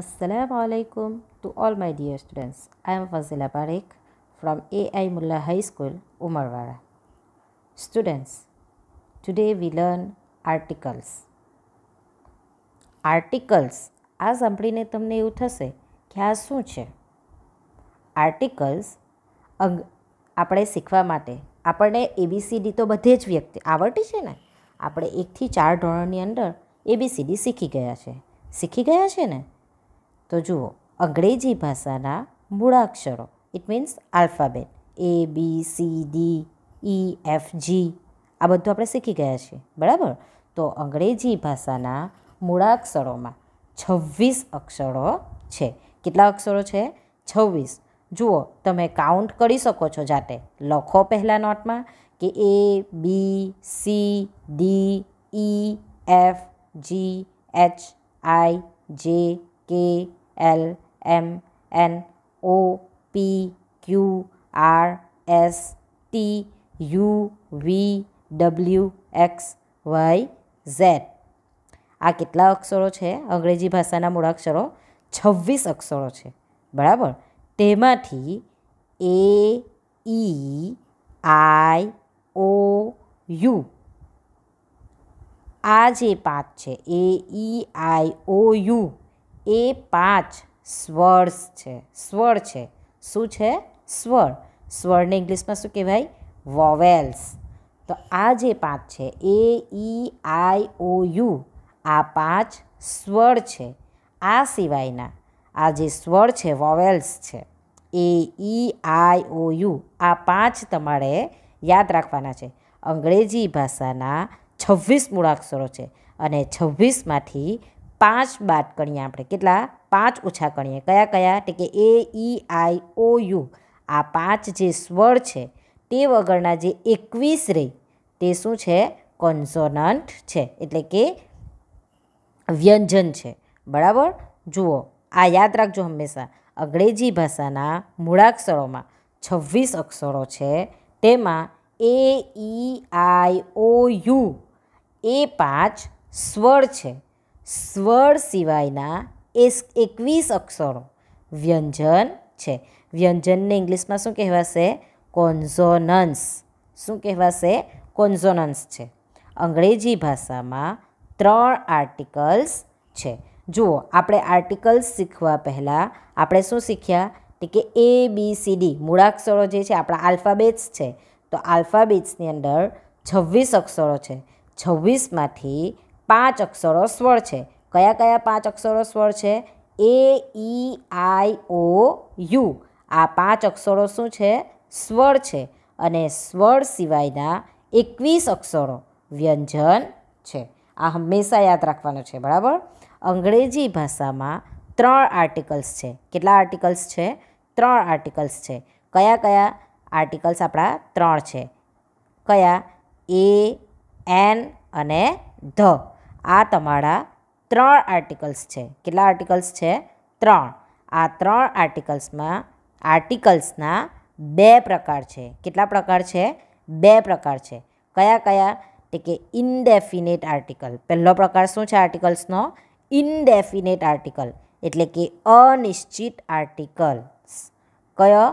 Assalamu alaikum to all my dear students. I am Fazila Barik from AI Mullah High School, Umarwara. Students, today we learn articles. Articles આ સાંભળીને તમને એવું થશે કે આ શું છે આર્ટિકલ્સ અંગ આપણે શીખવા માટે આપણને એબીસીડી તો બધે જ વ્યક્તિ આવડતી છે ને આપણે એકથી ચાર ધોરણની અંદર એબીસીડી શીખી ગયા છે શીખી ગયા છે ને તો જુઓ અંગ્રેજી ભાષાના મૂળાક્ષરો it means alphabet A B C D E F G આ બધું આપણે શીખી ગયા છીએ બરાબર તો અંગ્રેજી ભાષાના મૂળાક્ષરોમાં છવ્વીસ અક્ષરો છે કેટલા અક્ષરો છે છવ્વીસ જુઓ તમે કાઉન્ટ કરી શકો છો જાતે લખો પહેલાં નોટમાં કે A B C D E F G H I J K L M N O P Q R S T U V W X Y Z આ કેટલા અક્ષરો છે અંગ્રેજી ભાષાના મૂળાક્ષરો છવ્વીસ અક્ષરો છે બરાબર તેમાંથી એ ઈ આઈ ઓ યુ આ જે પાંચ છે એ ઈ આઈ ઓ યુ એ પાંચ સ્વર્સ છે સ્વર છે શું છે સ્વર સ્વરને ઇંગ્લિશમાં શું કહેવાય વોવેલ્સ તો આ જે પાંચ છે એ ઈ આઈ ઓ યુ આ પાંચ સ્વર છે આ સિવાયના આ જે સ્વર છે વોવેલ્સ છે એ ઈ આઈ ઓ યુ આ પાંચ તમારે યાદ રાખવાના છે અંગ્રેજી ભાષાના છવ્વીસ મૂળાક્ષરો છે અને છવ્વીસમાંથી પાંચ બાદ કણીએ આપણે કેટલા પાંચ ઓછા કરીએ કયા કયા એટલે કે એ ઈ આઈ ઓ યુ આ પાંચ જે સ્વર છે તે વગરના જે એકવીસ રે તે શું છે કોન્સોનન્ટ છે એટલે કે વ્યંજન છે બરાબર જુઓ આ યાદ રાખજો હંમેશા અંગ્રેજી ભાષાના મૂળાક્ષરોમાં છવ્વીસ અક્ષરો છે તેમાં એ ઈ આઈ ઓ યુ એ પાંચ સ્વર છે સ્વર સિવાયના એસ એકવીસ અક્ષરો વ્યંજન છે વ્યંજનને ઇંગ્લિશમાં શું કહેવાશે કોન્ઝોનન્સ શું કહેવાશે કોન્ઝોનન્સ છે અંગ્રેજી ભાષામાં ત્રણ આર્ટિકલ્સ છે જુઓ આપણે આર્ટિકલ્સ શીખવા પહેલાં આપણે શું શીખ્યા તે કે એ બી સી ડી મૂળાક્ષરો જે છે આપણા આલ્ફાબેટ્સ છે તો આલ્ફાબેટ્સની અંદર છવ્વીસ અક્ષરો છે છવ્વીસમાંથી પાંચ અક્ષરો સ્વર છે કયા કયા પાંચ અક્ષરો સ્વર છે એ ઈ આઈ ઓ યુ આ પાંચ અક્ષરો શું છે સ્વર છે અને સ્વર સિવાયના એકવીસ અક્ષરો વ્યંજન છે આ હંમેશા યાદ રાખવાનું છે બરાબર અંગ્રેજી ભાષામાં ત્રણ આર્ટિકલ્સ છે કેટલા આર્ટિકલ્સ છે ત્રણ આર્ટિકલ્સ છે કયા કયા આર્ટિકલ્સ આપણા ત્રણ છે કયા એ એન અને ધ આ તમારા ત્રણ આર્ટિકલ્સ છે કેટલા આર્ટિકલ્સ છે ત્રણ આ ત્રણ આર્ટિકલ્સમાં આર્ટિકલ્સના બે પ્રકાર છે કેટલા પ્રકાર છે બે પ્રકાર છે કયા કયા તે કે ઇનડેફિનેટ આર્ટિકલ પહેલો પ્રકાર શું છે આર્ટિકલ્સનો ઇનડેફિનેટ આર્ટિકલ એટલે કે અનિશ્ચિત આર્ટિકલ્સ કયો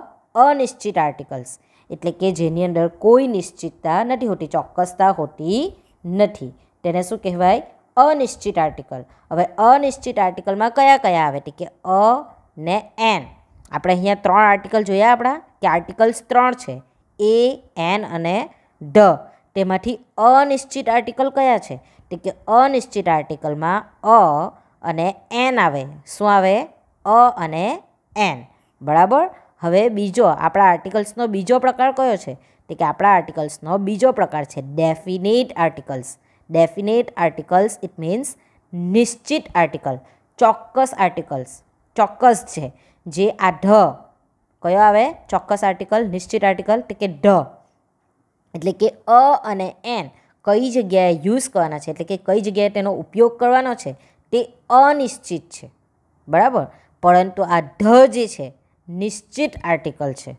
અનિશ્ચિત આર્ટિકલ્સ એટલે કે જેની અંદર કોઈ નિશ્ચિતતા નથી હોતી ચોક્કસતા હોતી નથી તેને શું કહેવાય અનિશ્ચિત આર્ટિકલ હવે અનિશ્ચિત આર્ટિકલમાં કયા કયા આવે તો કે અ ને એન આપણે અહીંયા ત્રણ આર્ટિકલ જોયા આપણા કે આર્ટિકલ્સ ત્રણ છે એ એન અને ધ તેમાંથી અનિશ્ચિત આર્ટિકલ કયા છે તો કે અનિશ્ચિત આર્ટિકલમાં અ અને એન આવે શું આવે અ અને એન બરાબર હવે બીજો આપણા આર્ટિકલ્સનો બીજો પ્રકાર કયો છે તે કે આપણા આર્ટિકલ્સનો બીજો પ્રકાર છે definite articles definite articles it means નિશ્ચિત આર્ટિકલ ચોક્કસ આર્ટિકલ્સ ચોક્કસ છે જે આ ઢ કયો આવે ચોક્કસ આર્ટિકલ નિશ્ચિત આર્ટિકલ કે ઢ એટલે કે અ અને એન કઈ જગ્યાએ યુઝ કરવાના છે એટલે કે કઈ જગ્યાએ તેનો ઉપયોગ કરવાનો છે તે અનિશ્ચિત છે બરાબર પરંતુ આ ઢ જે છે નિશ્ચિત આર્ટિકલ છે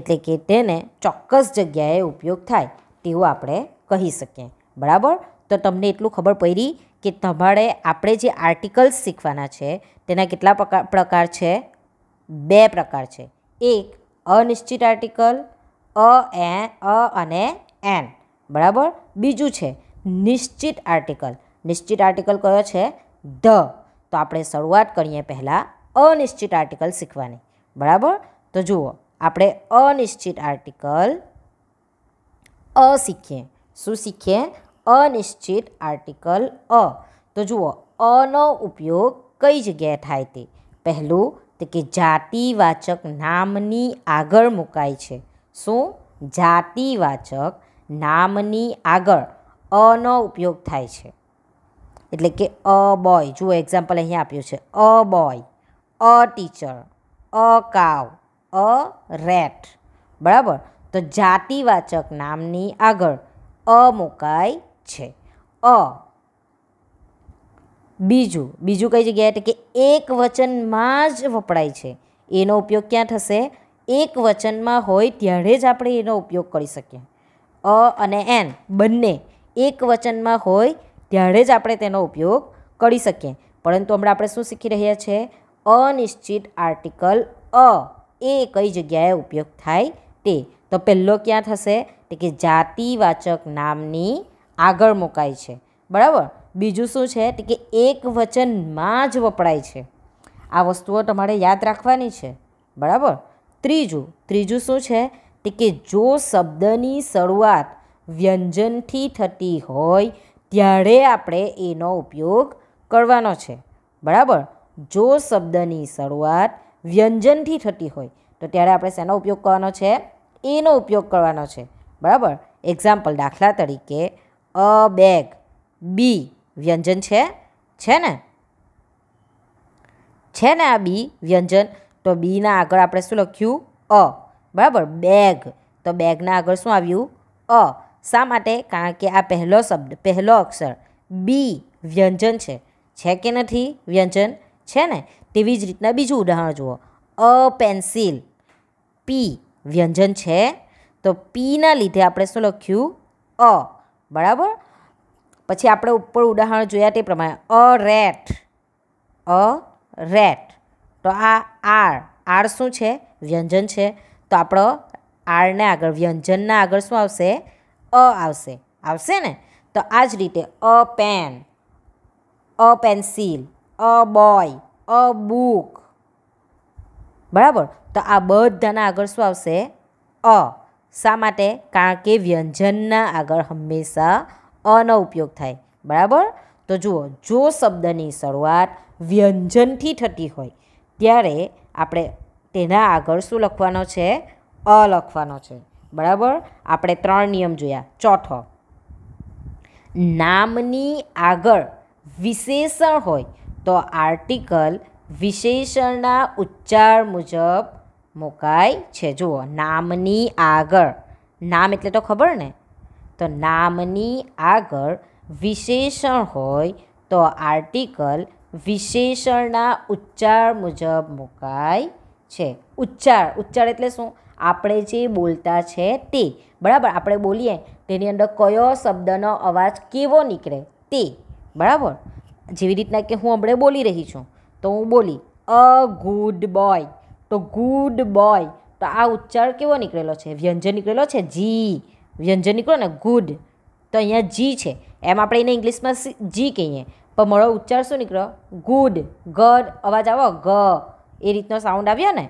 એટલે કે તેને ચોક્કસ જગ્યાએ ઉપયોગ થાય તેવું આપણે કહી શકીએ બરાબર તો તમને એટલું ખબર પડી કે તમારે આપણે જે આર્ટિકલ્સ શીખવાના છે તેના કેટલા પ્રકાર છે બે પ્રકાર છે એક અનિશ્ચિત આર્ટિકલ અ એ અ અને એન બરાબર બીજું છે નિશ્ચિત આર્ટિકલ નિશ્ચિત આર્ટિકલ કયો છે ધ તો આપણે શરૂઆત કરીએ પહેલાં અનિશ્ચિત આર્ટિકલ શીખવાની બરાબર તો જુઓ આપણે અનિશ્ચિત આર્ટિકલ અ શીખીએ શું શીખીએ અનિશ્ચિત આર્ટિકલ અ તો જુઓ અનો ઉપયોગ કઈ જગ્યાએ થાય તે પહેલું તે કે જાતિવાચક નામની આગળ મુકાય છે શું જાતિવાચક નામની આગળ અનો ઉપયોગ થાય છે એટલે કે અ બોય જુઓ એક્ઝામ્પલ અહીંયા આપ્યું છે અ બોય અ ટીચર અ કાવ અ રેટ બરાબર તો જાતિવાચક નામની આગળ અ મુકાય છે અ બીજું બીજું કઈ જગ્યાએ એટલે કે એક વચનમાં જ વપરાય છે એનો ઉપયોગ ક્યાં થશે એક વચનમાં હોય ત્યારે જ આપણે એનો ઉપયોગ કરી શકીએ અ અને એન બંને એક વચનમાં હોય ત્યારે જ આપણે તેનો ઉપયોગ કરી શકીએ પરંતુ હમણાં આપણે શું શીખી રહ્યા છે અનિશ્ચિત આર્ટિકલ અ એ કઈ જગ્યાએ ઉપયોગ થાય તે તો પહેલો ક્યાં થશે કે જાતિવાચક નામની આગળ મુકાય છે બરાબર બીજું શું છે કે એક વચનમાં જ વપરાય છે આ વસ્તુઓ તમારે યાદ રાખવાની છે બરાબર ત્રીજું ત્રીજું શું છે કે જો શબ્દની શરૂઆત વ્યંજનથી થતી હોય ત્યારે આપણે એનો ઉપયોગ કરવાનો છે બરાબર જો શબ્દની શરૂઆત વ્યંજનથી થતી હોય તો ત્યારે આપણે શેનો ઉપયોગ કરવાનો છે એનો ઉપયોગ કરવાનો છે બરાબર એક્ઝામ્પલ દાખલા તરીકે a bag b વ્યંજન છે છે ને છે ને a b વ્યંજન તો b ના આગળ આપણે શું લખ્યું અ બરાબર બેગ તો બેગ ના આગળ શું આવ્યું અ સામા માટે કારણ કે આ પહેલો શબ્દ પહેલો અક્ષર b વ્યંજન છે છે કે નથી વ્યંજન છે ને તેવી જ રીતે બીજો ઉદાહરણ જોઓ a pencil p વ્યંજન છે તો p ના લીધે આપણે શું લખ્યું અ બરાબર પછી આપણે ઉપર ઉદાહરણ જોયા તે પ્રમાણે અ રેટ અ રેટ તો આ આર આર શું છે વ્યંજન છે તો આપણો આરને આગળ વ્યંજનના આગળ શું આવશે અ આવશે આવશે ને તો આ જ રીતે a pen a pencil a boy a book બરાબર તો આ બધાના આગળ શું આવશે અ શા માટે કારણ કે વ્યંજનના આગળ હંમેશા અનો ઉપયોગ થાય બરાબર તો જુઓ જો શબ્દની શરૂઆત વ્યંજનથી થતી હોય ત્યારે આપણે તેના આગળ શું લખવાનો છે અ લખવાનો છે બરાબર આપણે ત્રણ નિયમ જોયા ચોથો નામની આગળ વિશેષણ હોય તો આર્ટિકલ વિશેષણના ઉચ્ચાર મુજબ મુકાય છે જુઓ નામની આગળ નામ એટલે તો ખબર ને તો નામની આગળ વિશેષણ હોય તો આર્ટિકલ વિશેષણના ઉચ્ચાર મુજબ મુકાય છે ઉચ્ચાર ઉચ્ચાર એટલે શું આપણે જે બોલતા છે તે બરાબર આપણે બોલીએ તેની અંદર કયો શબ્દનો અવાજ કેવો નીકળે તે બરાબર જેવી રીતના કે હું હમણાં બોલી રહી છું તો હું બોલી અ ગુડ બોય તો ગુડ બોય તો આ ઉચ્ચાર કેવો નીકળેલો છે વ્યંજન નીકળેલો છે જી વ્યંજન નીકળો ને ગુડ તો અહીંયા જી છે એમ આપણે એને ઇંગ્લિશમાં જી કહીએ પણ મળો ઉચ્ચાર શું નીકળ્યો ગુડ ગડ અવાજ આવો ગ એ રીતનો સાઉન્ડ આવ્યો ને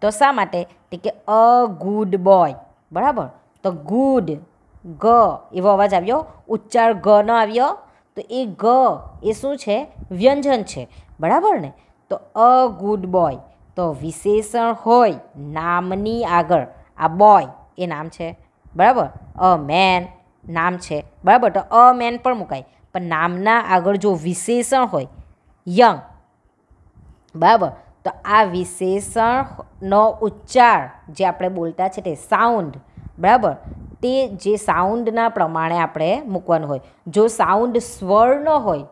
તો શા માટે કે અ ગુડ બોય બરાબર તો ગુડ ગ એવો અવાજ આવ્યો ઉચ્ચાર ગ ન આવ્યો તો એ ગ એ શું છે વ્યંજન છે બરાબર ને તો અ ગુડ બોય તો વિશેષણ હોય નામની આગળ આ બોય એ નામ છે બરાબર અ મેન નામ છે બરાબર તો અ મેન પણ મુકાય પણ નામના આગળ જો વિશેષણ હોય યંગ બરાબર તો આ વિશેષણનો ઉચ્ચાર જે આપણે બોલતા છે તે સાઉન્ડ બરાબર તે જે સાઉન્ડના પ્રમાણે આપણે મૂકવાનું હોય જો સાઉન્ડ સ્વરનો હોય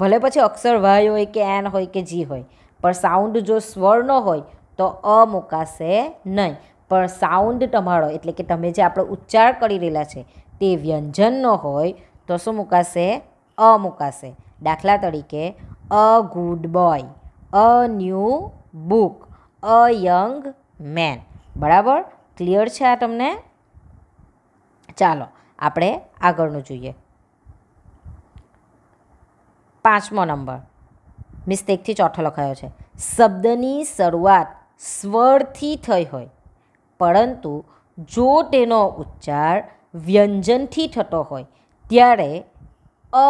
ભલે પછી અક્ષર વાય હોય કે એન હોય કે જી હોય પણ સાઉન્ડ જો સ્વરનો હોય તો અ મૂકાશે નહીં પણ સાઉન્ડ તમારો એટલે કે તમે જે આપણો ઉચ્ચાર કરી રહેલા છે તે વ્યંજનનો હોય તો શું મૂકાશે અ મૂકાશે દાખલા તરીકે a good boy a new book a young man બરાબર ક્લિયર છે આ તમને ચાલો આપણે આગળનું જોઈએ પાંચમો નંબર મિસ્ટેકથી ચોથો લખાયો છે શબ્દની શરૂઆત સ્વરથી થઈ હોય પરંતુ જો તેનો ઉચ્ચાર વ્યંજનથી થતો હોય ત્યારે અ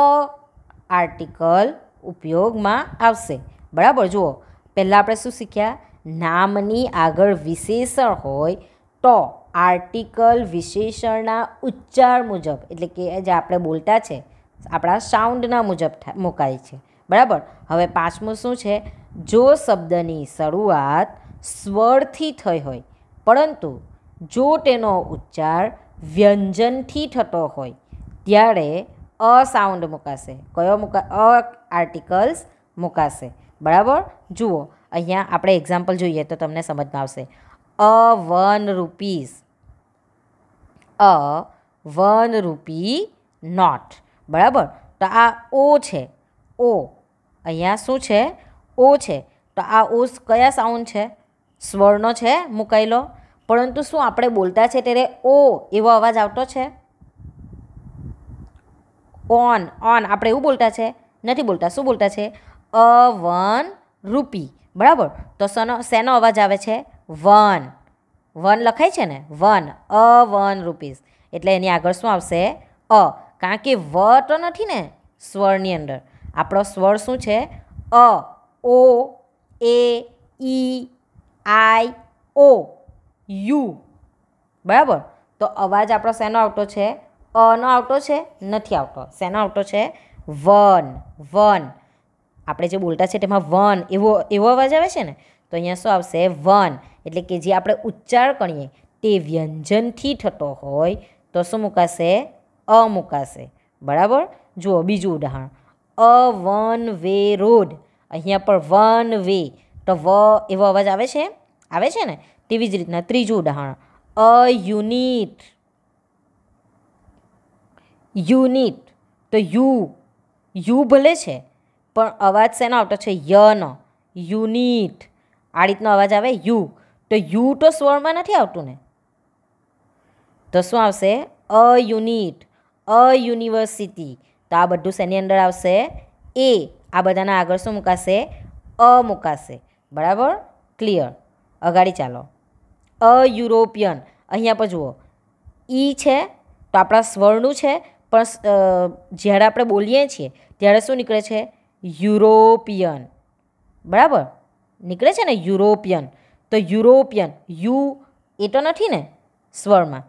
આર્ટિકલ ઉપયોગમાં આવશે બરાબર જુઓ પહેલાં આપણે શું શીખ્યા નામની આગળ વિશેષણ હોય તો આર્ટિકલ વિશેષણના ઉચ્ચાર મુજબ એટલે કે જે આપણે બોલતા છે આપણા સાઉન્ડના મુજબ મુકાય છે બરાબર હવે પાંચમું શું છે જો શબ્દની શરૂઆત સ્વરથી થઈ હોય પરંતુ જો તેનો ઉચ્ચાર વ્યંજનથી થતો હોય ત્યારે અ સાઉન્ડ મૂકાશે કયો મુકા અ આર્ટિકલ્સ મૂકાશે બરાબર જુઓ અહીંયા આપણે એક્ઝામ્પલ જોઈએ તો તમને સમજમાં આવશે a one rupees a one rupee note બરાબર તો આ ઓ છે ઓ અહીંયા શું છે ઓ છે તો આ ઓસ કયા સાઉન્ડ છે સ્વરનો છે મુકાયેલો પરંતુ શું આપણે બોલતા છે ત્યારે ઓ એવો અવાજ આવતો છે ઓન ઓન આપણે એવું બોલતા છે નથી બોલતા શું બોલતા છે અ વન રૂપી બરાબર તો સનો શેનો અવાજ આવે છે વન વન લખાય છે ને વન અ વન રૂપીઝ એટલે એની આગળ શું આવશે અ કારણ કે વ તો નથી ને સ્વરની અંદર આપણો સ્વર શું છે અ ઓ એ ઈ આઈ ઓ યુ બરાબર તો અવાજ આપણો શેનો આવતો છે અનો આવતો છે નથી આવતો શેનો આવતો છે વન વન આપણે જે બોલતા છે તેમાં વન એવો એવો અવાજ આવે છે ને તો અહીંયા શું આવશે વન એટલે કે જે આપણે ઉચ્ચાર કરીએ તે વ્યંજનથી થતો હોય તો શું મૂકાશે અ મૂકાશે બરાબર જુઓ બીજું ઉદાહરણ અ વન વે રોડ અહીંયા પણ વન વે તો વ એવો અવાજ આવે છે આવે છે ને તેવી જ રીતના ત્રીજું ઉદાહરણ અ યુનિટ યુનિટ તો યુ યુ ભલે છે પણ અવાજ શેનો આવતો છે યનો યુનિટ આ રીતનો અવાજ આવે યુ તો યુ તો સ્વરમાં નથી આવતું ને તો શું આવશે અ યુનિટ અ યુનિવર્સિટી તો આ બધું શેની અંદર આવશે એ આ બધાના આગળ શું મૂકાશે અ મૂકાશે બરાબર ક્લિયર અગાડી ચાલો અ યુરોપિયન અહીંયા પર જુઓ ઈ છે તો આપણા સ્વરનું છે પણ જ્યારે આપણે બોલીએ છીએ ત્યારે શું નીકળે છે યુરોપિયન બરાબર નીકળે છે ને યુરોપિયન તો યુરોપિયન યુ એ તો નથી ને સ્વરમાં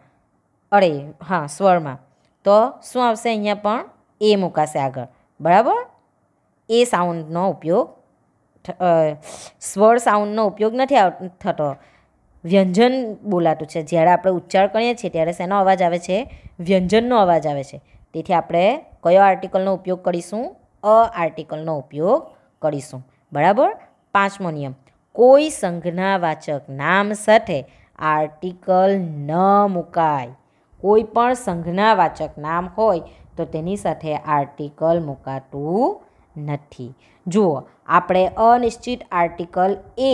અરે હા સ્વરમાં તો શું આવશે અહીંયા પણ એ મૂકાશે આગળ બરાબર એ સાઉન્ડનો ઉપયોગ સ્વર સાઉન્ડનો ઉપયોગ નથી થતો વ્યંજન બોલાતું છે જ્યારે આપણે ઉચ્ચાર કરીએ છીએ ત્યારે શેનો અવાજ આવે છે વ્યંજનનો અવાજ આવે છે તેથી આપણે કયો આર્ટિકલનો ઉપયોગ કરીશું અ આર્ટિકલનો ઉપયોગ કરીશું બરાબર પાંચમો નિયમ કોઈ સંજ્ઞાવાચક નામ સાથે આર્ટિકલ ન મુકાય કોઈ પણ સંજ્ઞાવાચક નામ હોય તો તેની સાથે આર્ટિકલ મુકાતું નથી જુઓ આપણે અનિશ્ચિત આર્ટિકલ એ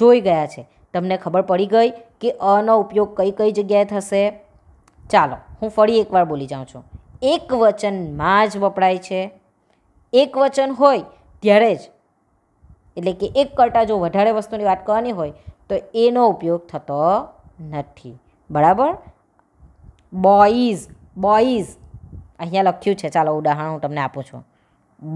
જોઈ ગયા છે તમને ખબર પડી ગઈ કે અનો ઉપયોગ કઈ કઈ જગ્યાએ થશે ચાલો હું ફરી એકવાર બોલી જાઉં છું એક વચનમાં જ વપરાય છે એક વચન હોય ત્યારે જ એટલે કે એક કરતાં જો વધારે વસ્તુની વાત કરવાની હોય તો એનો ઉપયોગ થતો નથી બરાબર બોઇઝ બોઇઝ અહીંયા લખ્યું છે ચાલો ઉદાહરણ હું તમને આપું છું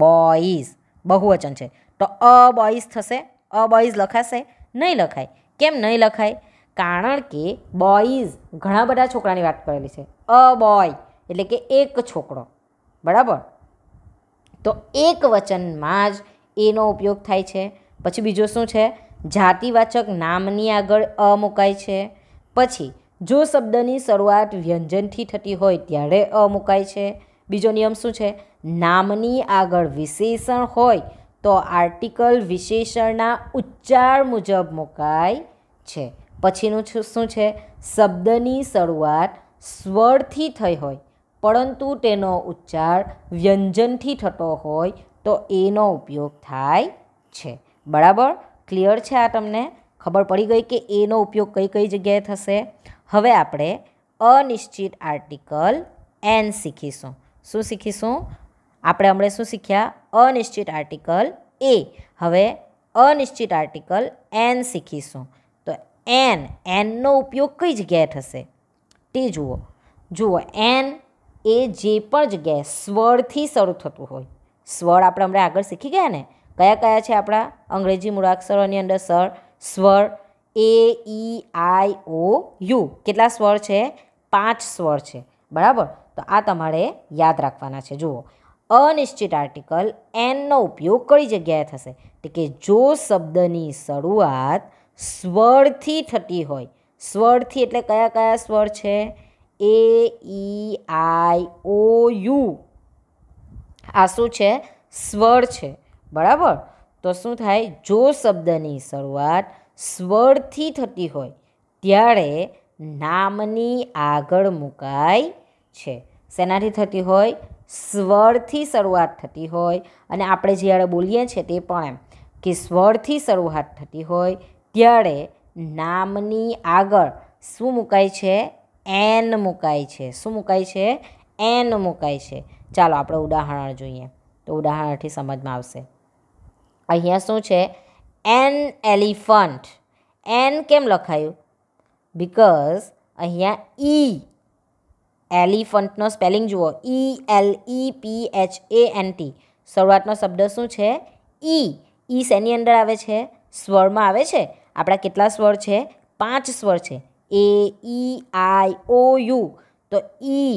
બોઈઝ બહુવચન છે તો અ બોઈઝ થશે અ બોઈઝ લખાશે નહીં લખાય કેમ નહીં લખાય કારણ કે બોઈઝ ઘણા બધા છોકરાની વાત કરેલી છે અ બોય એટલે કે એક છોકરો બરાબર તો એક વચનમાં જ એનો ઉપયોગ થાય છે પછી બીજું શું છે જાતિવાચક નામની આગળ અ મુકાય છે પછી જો શબ્દની શરૂઆત વ્યંજનથી થતી હોય ત્યારે અ મુકાય છે બીજો નિયમ શું છે નામની આગળ વિશેષણ હોય તો આર્ટિકલ વિશેષણના ઉચ્ચાર મુજબ મુકાય છે પછીનું શું છે શબ્દની શરૂઆત સ્વરથી થઈ હોય પરંતુ તેનો ઉચ્ચાર વ્યંજનથી થતો હોય તો એનો ઉપયોગ થાય છે બરાબર ક્લિયર છે આ તમને ખબર પડી ગઈ કે એનો ઉપયોગ કઈ કઈ જગ્યાએ થશે હવે આપણે અનિશ્ચિત આર્ટિકલ એન શીખીશું શું શીખીશું આપણે હમણાં શું શીખ્યા અનિશ્ચિત આર્ટિકલ એ હવે અનિશ્ચિત આર્ટિકલ એન શીખીશું તો એન એનનો ઉપયોગ કઈ જગ્યાએ થશે તે જુઓ જુઓ એન એ જે પણ જગ્યાએ સ્વરથી શરૂ થતું હોય સ્વર આપણે હમણાં આગળ શીખી ગયા ને કયા કયા છે આપણા અંગ્રેજી મૂળાક્ષરોની અંદર સર સ્વર એ ઈ આઈ ઓ યુ કેટલા સ્વર છે પાંચ સ્વર છે બરાબર તો આ તમારે યાદ રાખવાના છે જુઓ અનિશ્ચિત આર્ટિકલ એનનો ઉપયોગ કઈ જગ્યાએ થશે તો કે જો શબ્દની શરૂઆત સ્વરથી થતી હોય સ્વરથી એટલે કયા કયા સ્વર છે એ ઈ આઈ ઓ યુ આ શું છે સ્વર છે બરાબર તો શું થાય જો શબ્દની શરૂઆત સ્વરથી થતી હોય ત્યારે નામની આગળ મુકાય છે શેનાથી થતી હોય સ્વરથી શરૂઆત થતી હોય અને આપણે જ્યારે બોલીએ છીએ તે પણ એમ કે સ્વરથી શરૂઆત થતી હોય ત્યારે નામની આગળ શું મુકાય છે એન મુકાય છે શું મુકાય છે એન મુકાય છે ચાલો આપણે ઉદાહરણ જોઈએ તો ઉદાહરણથી સમજમાં આવશે અહીંયા શું છે એન એલિફન્ટ એન કેમ લખાયું બિકોઝ અહીંયા ઈ એલિફન્ટનો સ્પેલિંગ જુઓ E L E P H A N T શરૂઆતનો શબ્દ શું છે ઈ e. ઈ e શેની અંદર આવે છે સ્વરમાં આવે છે આપણા કેટલા સ્વર છે પાંચ સ્વર છે એ ઈ આઈ ઓ યુ તો ઈ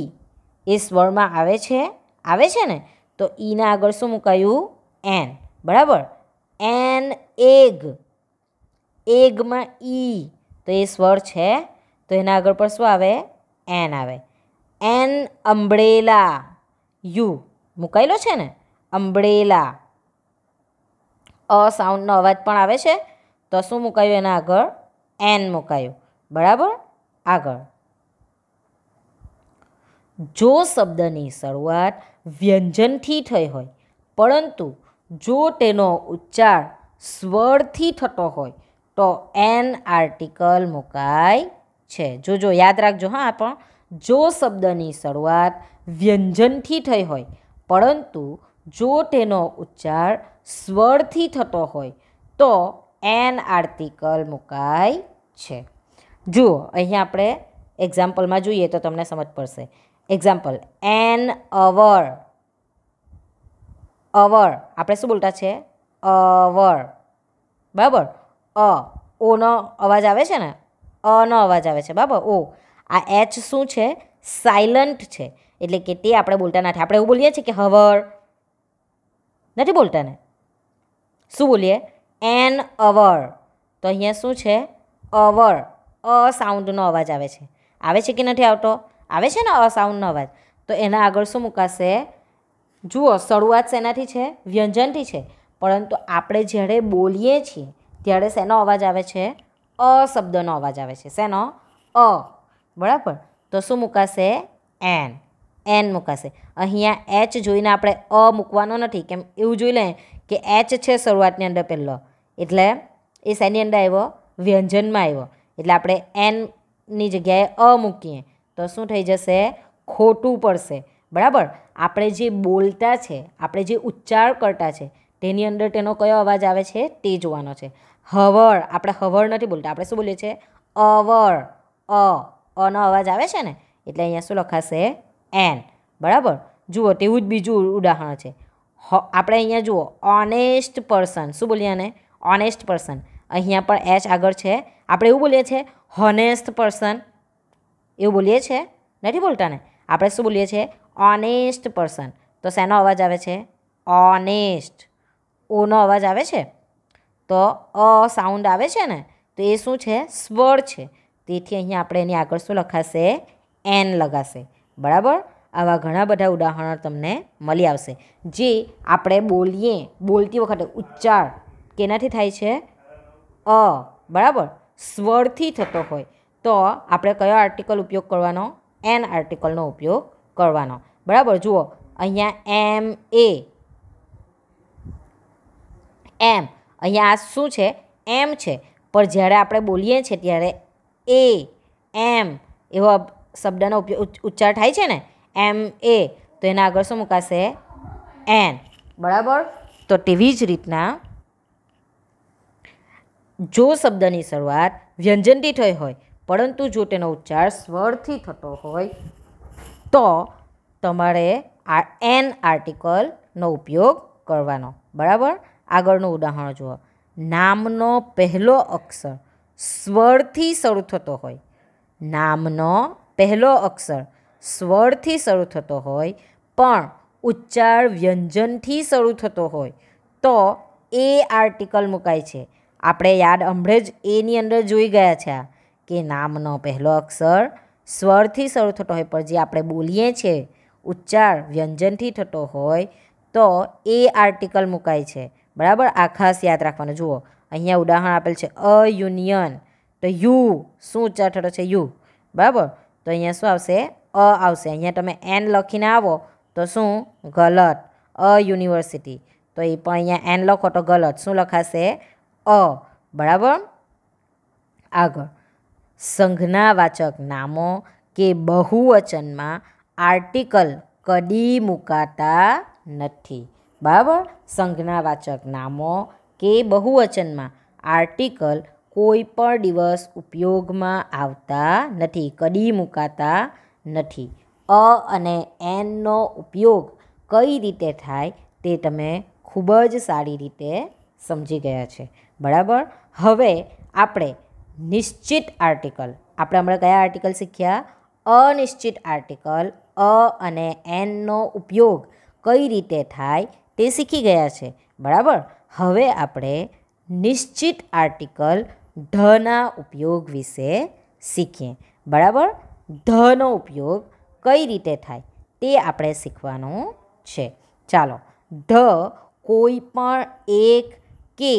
e એ સ્વરમાં આવે છે આવે છે ને તો ઈના આગળ શું મુકાયું એન બરાબર એન એગ એગમાં ઈ તો એ સ્વર છે તો એના આગળ પર શું આવે એન આવે એન અમ્બ્રેલા યુ મુકાયેલો છે ને અમ્બ્રેલા અ સાઉન્ડનો અવાજ પણ આવે છે તો શું મુકાયું એના આગળ એન મુકાયું બરાબર આગળ જો શબ્દની શરૂઆત વ્યંજનથી થઈ હોય પરંતુ જો તેનો ઉચ્ચાર સ્વરથી થતો હોય તો એન આર્ટિકલ મુકાય છે જોજો યાદ રાખજો હા પણ જો શબ્દની શરૂઆત વ્યંજનથી થઈ હોય પરંતુ જો તેનો ઉચ્ચાર સ્વરથી થતો હોય તો એન આર્ટિકલ મુકાય છે જુઓ અહીંયા આપણે એક્ઝામ્પલમાં જોઈએ તો તમને સમજ પડશે એક્ઝામ્પલ એન અવર અવર આપણે શું બોલતા છે અવર બરાબર અ ઓનો અવાજ આવે છે ને અનો અવાજ આવે છે બરાબર ઓ આ એચ શું છે સાયલન્ટ છે એટલે કે તે આપણે બોલતા નથી આપણે એવું બોલીએ છીએ કે હવર નથી બોલતા ને શું બોલીએ એન અવર તો અહીંયા શું છે અવર અ સાઉન્ડનો અવાજ આવે છે આવે છે કે નથી આવતો આવે છે ને અ સાઉન્ડનો અવાજ તો એના આગળ શું મૂકાશે જુઓ શરૂઆત શેનાથી છે વ્યંજનથી છે પરંતુ આપણે જ્યારે બોલીએ છીએ ત્યારે શેનો અવાજ આવે છે અ શબ્દનો અવાજ આવે છે શેનો અ બરાબર તો શું મૂકાશે એન એન મૂકાશે અહીંયા એચ જોઈને આપણે અ મૂકવાનો નથી કેમ એવું જોઈ લે કે એચ છે શરૂઆતની અંદર પહેલો એટલે એ શેની અંદર આવ્યો વ્યંજનમાં આવ્યો એટલે આપણે એનની જગ્યાએ અ મૂકીએ તો શું થઈ જશે ખોટું પડશે બરાબર આપણે જે બોલતા છે આપણે જે ઉચ્ચાર કરતા છે તેની અંદર તેનો કયો અવાજ આવે છે તે જોવાનો છે હવળ આપણે હવળ નથી બોલતા આપણે શું બોલીએ છીએ અવળ અ અનો અવાજ આવે છે ને એટલે અહીંયા શું લખાશે એન બરાબર જુઓ તેવું જ બીજું ઉદાહરણ છે આપણે અહીંયા જુઓ ઓનેસ્ટ પર્સન શું બોલીએ ને ઓનેસ્ટ પર્સન અહીંયા પણ એચ આગળ છે આપણે એવું બોલીએ છીએ હોનેસ્ટ પર્સન એવું બોલીએ છીએ નથી બોલતા ને આપણે શું બોલીએ છીએ ઓનેસ્ટ પર્સન તો શેનો અવાજ આવે છે ઓનેસ્ટ ઓનો અવાજ આવે છે તો અ સાઉન્ડ આવે છે ને તો એ શું છે સ્વર છે તેથી અહીંયા આપણે એની આગળ શું લખાશે એન લગાશે બરાબર આવા ઘણા બધા ઉદાહરણો તમને મળી આવશે જે આપણે બોલીએ બોલતી વખતે ઉચ્ચાર કેનાથી થાય છે અ બરાબર સ્વરથી થતો હોય તો આપણે કયો આર્ટિકલ ઉપયોગ કરવાનો એન આર્ટિકલનો ઉપયોગ કરવાનો બરાબર જુઓ અહીંયા એમ એ એમ અહીંયા આ શું છે એમ છે પણ જ્યારે આપણે બોલીએ છીએ ત્યારે એ એમ એવો શબ્દનો ઉપયોગ ઉચ્ચાર થાય છે ને એમ એ તો એના આગળ શું મુકાશે એન બરાબર તો તેવી જ રીતના જો શબ્દની શરૂઆત વ્યંજનથી થઈ હોય પરંતુ જો તેનો ઉચ્ચાર સ્વરથી થતો હોય તો તમારે આ એન આર્ટિકલનો ઉપયોગ કરવાનો બરાબર આગળનું ઉદાહરણ જુઓ નામનો પહેલો અક્ષર સ્વરથી શરૂ થતો હોય નામનો પહેલો અક્ષર સ્વરથી શરૂ થતો હોય પણ ઉચ્ચાર વ્યંજનથી શરૂ થતો હોય તો એ આર્ટિકલ મુકાય છે આપણે યાદ હમણે જ એની અંદર જોઈ ગયા છે કે નામનો પહેલો અક્ષર સ્વરથી શરૂ થતો હોય પણ જે આપણે બોલીએ છીએ ઉચ્ચાર વ્યંજનથી થતો હોય તો એ આર્ટિકલ મુકાય છે બરાબર આ ખાસ યાદ રાખવાનું જુઓ અહીંયા ઉદાહરણ આપેલ છે અ યુનિયન તો યુ શું ઉચ્ચાર છે યુ બરાબર તો અહીંયા શું આવશે અ આવશે અહીંયા તમે એન લખીને આવો તો શું ગલત અ યુનિવર્સિટી તો એ પણ અહીંયા એન લખો તો ગલત શું લખાશે અ બરાબર આગળ સંઘના વાચક નામો કે બહુવચનમાં આર્ટિકલ કદી મુકાતા નથી બરાબર સંઘના વાચક નામો કે બહુવચનમાં આર્ટિકલ કોઈ પણ દિવસ ઉપયોગમાં આવતા નથી કદી મુકાતા નથી અ અને એનનો ઉપયોગ કઈ રીતે થાય તે તમે ખૂબ જ સારી રીતે સમજી ગયા છે બરાબર હવે આપણે નિશ્ચિત આર્ટિકલ આપણે હમણાં કયા આર્ટિકલ શીખ્યા અનિશ્ચિત આર્ટિકલ અ અને એનનો ઉપયોગ કઈ રીતે થાય તે શીખી ગયા છે બરાબર હવે આપણે નિશ્ચિત આર્ટિકલ ઢના ઉપયોગ વિશે શીખીએ બરાબર ઢનો ઉપયોગ કઈ રીતે થાય તે આપણે શીખવાનું છે ચાલો ઢ કોઈ પણ એક કે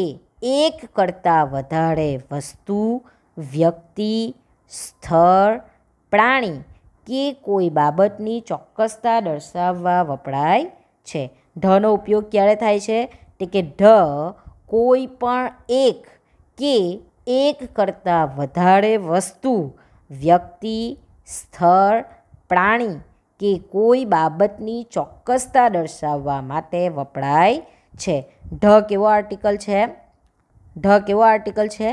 એક કરતાં વધારે વસ્તુ વ્યક્તિ સ્થળ પ્રાણી કે કોઈ બાબતની ચોક્કસતા દર્શાવવા વપરાય છે ઢનો ઉપયોગ ક્યારે થાય છે તે કે ઢ કોઈ પણ એક કે એક કરતાં વધારે વસ્તુ વ્યક્તિ સ્થળ પ્રાણી કે કોઈ બાબતની ચોક્કસતા દર્શાવવા માટે વપરાય છે ઢ કેવો આર્ટિકલ છે ઢ કેવો આર્ટિકલ છે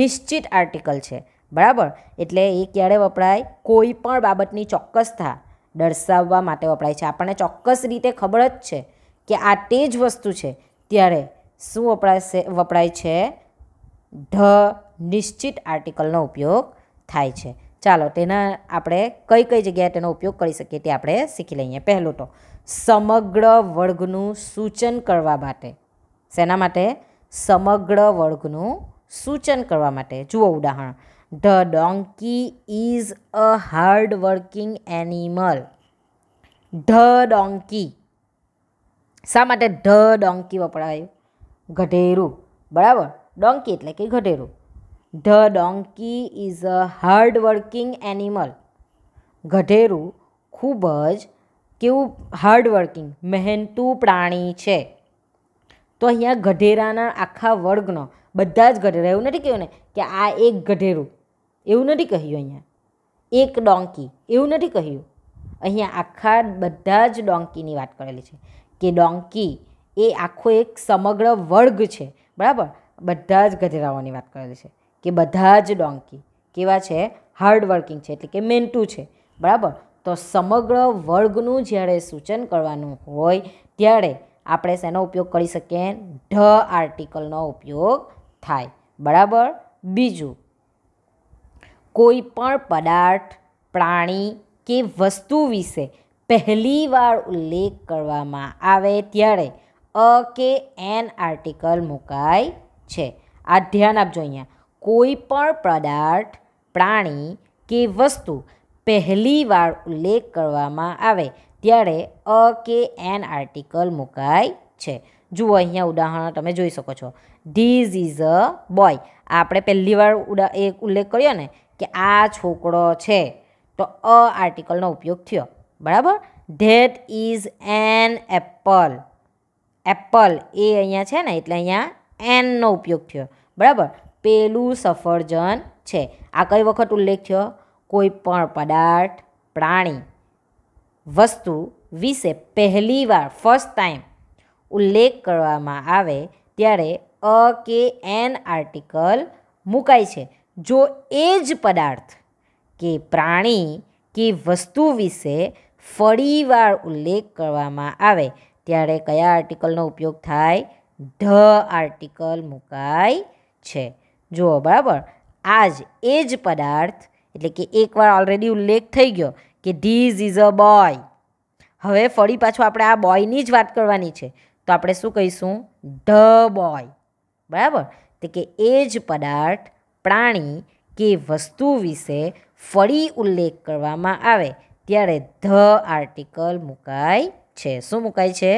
નિશ્ચિત આર્ટિકલ છે બરાબર એટલે એ ક્યારે વપરાય કોઈ પણ બાબતની ચોક્કસતા દર્શાવવા માટે વપરાય છે આપણને ચોક્કસ રીતે ખબર જ છે કે આ તે જ વસ્તુ છે ત્યારે શું વપરાશે વપરાય છે ઢ નિશ્ચિત આર્ટિકલનો ઉપયોગ થાય છે ચાલો તેના આપણે કઈ કઈ જગ્યાએ તેનો ઉપયોગ કરી શકીએ તે આપણે શીખી લઈએ પહેલું તો સમગ્ર વર્ગનું સૂચન કરવા માટે શેના માટે સમગ્ર વર્ગનું સૂચન કરવા માટે જુઓ ઉદાહરણ the donkey is a hard working animal the donkey શા માટે ધ ડોંકી વપરાયું ગઢેરું બરાબર ડોંકી એટલે કે ગઢેરું the donkey is a hard working animal ગઢેરું ખૂબ જ કેવું હાર્ડ વર્કિંગ મહેનતુ પ્રાણી છે તો અહીંયા ગઢેરાના આખા વર્ગનો બધા જ ગઢેરા એવું નથી કહ્યું ને કે આ એક ગઢેરું એવું નથી કહ્યું અહીંયા એક ડોંકી એવું નથી કહ્યું અહીંયા આખા બધા જ ડોંકીની વાત કરેલી છે કે ડોંકી એ આખો એક સમગ્ર વર્ગ છે બરાબર બધા જ ગધેરાઓની વાત કરેલી છે કે બધા જ ડોંકી કેવા છે હાર્ડ વર્કિંગ છે એટલે કે મેન્ટુ છે બરાબર તો સમગ્ર વર્ગનું જ્યારે સૂચન કરવાનું હોય ત્યારે આપણે શેનો ઉપયોગ કરી શકીએ ઢ આર્ટિકલનો ઉપયોગ થાય બરાબર બીજું કોઈ પણ પદાર્થ પ્રાણી કે વસ્તુ વિશે પહેલીવાર ઉલ્લેખ કરવામાં આવે ત્યારે અ કે એન આર્ટિકલ મુકાય છે આ ધ્યાન આપજો અહીંયા કોઈ પણ પદાર્થ પ્રાણી કે વસ્તુ પહેલીવાર ઉલ્લેખ કરવામાં આવે ત્યારે અ કે એન આર્ટિકલ મુકાય છે જુઓ અહીંયા ઉદાહરણ તમે જોઈ શકો છો ધીઝ ઇઝ અ બોય આપણે પહેલી વાર ઉડા એક ઉલ્લેખ કર્યો ને કે આ છોકરો છે તો અ આર્ટિકલનો ઉપયોગ થયો બરાબર that is an apple apple એ અહીંયા છે ને એટલે અહીંયા એનનો ઉપયોગ થયો બરાબર પેલું સફરજન છે આ કઈ વખત ઉલ્લેખ થયો કોઈ પણ પદાર્થ પ્રાણી વસ્તુ વિશે પહેલીવાર ફર્સ્ટ ટાઈમ ઉલ્લેખ કરવામાં આવે ત્યારે અ કે એન આર્ટિકલ મુકાય છે જો એ જ પદાર્થ કે પ્રાણી કે વસ્તુ વિશે ફરીવાર ઉલ્લેખ કરવામાં આવે ત્યારે કયા આર્ટિકલનો ઉપયોગ થાય ધ આર્ટિકલ મુકાય છે જુઓ બરાબર આજ એ જ પદાર્થ એટલે કે એકવાર ઓલરેડી ઉલ્લેખ થઈ ગયો કે ધીઝ ઇઝ અ બોય હવે ફરી પાછું આપણે આ બોયની જ વાત કરવાની છે તો આપણે શું કહીશું ધ બોય બરાબર તે કે એ જ પદાર્થ પ્રાણી કે વસ્તુ વિશે ફરી ઉલ્લેખ કરવામાં આવે ત્યારે ધ આર્ટિકલ મુકાય છે શું મુકાય છે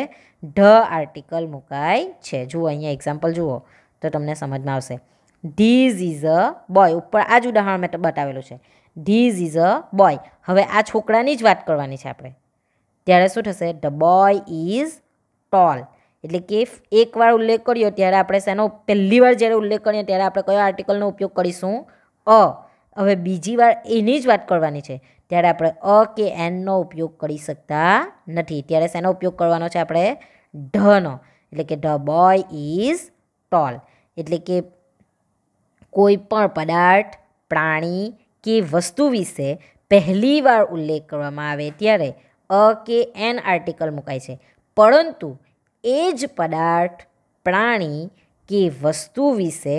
ઢ આર્ટિકલ મુકાય છે જુઓ અહીંયા એક્ઝામ્પલ જુઓ તો તમને સમજમાં આવશે ધીઝ ઇઝ અ બોય ઉપર આ જ ઉદાહરણ મેં બતાવેલું છે ધીઝ ઇઝ અ બોય હવે આ છોકરાની જ વાત કરવાની છે આપણે ત્યારે શું થશે ધ બોય ઇઝ ટોલ એટલે કે એકવાર ઉલ્લેખ કર્યો ત્યારે આપણે શેનો પહેલી વાર જ્યારે ઉલ્લેખ કરીએ ત્યારે આપણે કયો આર્ટિકલનો ઉપયોગ કરીશું અ હવે બીજી વાર એની જ વાત કરવાની છે ત્યારે આપણે અ કે એનનો ઉપયોગ કરી શકતા નથી ત્યારે શેનો ઉપયોગ કરવાનો છે આપણે ઢનો એટલે કે ધ બોય ઇઝ ટોલ એટલે કે કોઈ પણ પદાર્થ પ્રાણી કે વસ્તુ વિશે પહેલી વાર ઉલ્લેખ કરવામાં આવે ત્યારે અ કે એન આર્ટિકલ મુકાય છે પરંતુ એ જ પદાર્થ પ્રાણી કે વસ્તુ વિશે